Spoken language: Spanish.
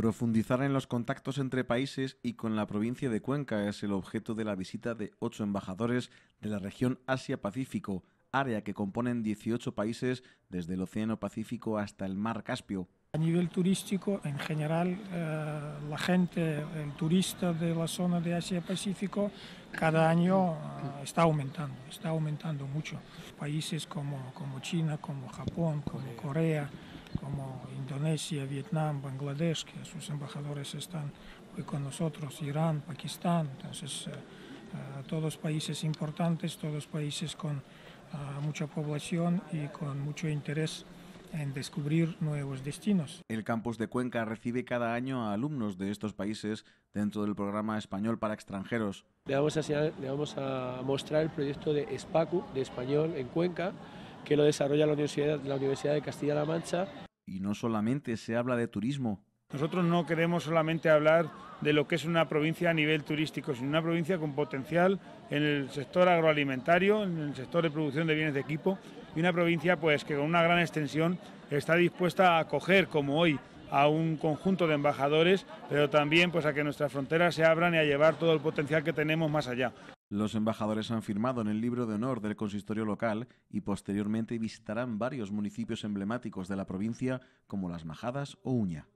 Profundizar en los contactos entre países y con la provincia de Cuenca es el objeto de la visita de ocho embajadores de la región Asia-Pacífico, área que componen 18 países desde el Océano Pacífico hasta el Mar Caspio. A nivel turístico, en general, eh, la gente, el turista de la zona de Asia-Pacífico, cada año eh, está aumentando, está aumentando mucho. Países como, como China, como Japón, como Corea, como Indonesia, Vietnam, Bangladesh, que sus embajadores están hoy con nosotros, Irán, Pakistán, entonces eh, eh, todos países importantes, todos países con ah, mucha población y con mucho interés en descubrir nuevos destinos. El campus de Cuenca recibe cada año a alumnos de estos países dentro del programa español para extranjeros. Le vamos a, mostrar el proyecto de Espacu, de español en Cuenca, que lo desarrolla la Universidad, la Universidad de Castilla-La Mancha y no solamente se habla de turismo. Nosotros no queremos solamente hablar de lo que es una provincia a nivel turístico, sino una provincia con potencial en el sector agroalimentario, en el sector de producción de bienes de equipo y una provincia pues que con una gran extensión está dispuesta a acoger como hoy a un conjunto de embajadores, pero también pues a que nuestras fronteras se abran y a llevar todo el potencial que tenemos más allá. Los embajadores han firmado en el libro de honor del consistorio local y posteriormente visitarán varios municipios emblemáticos de la provincia como Las Majadas o Uña.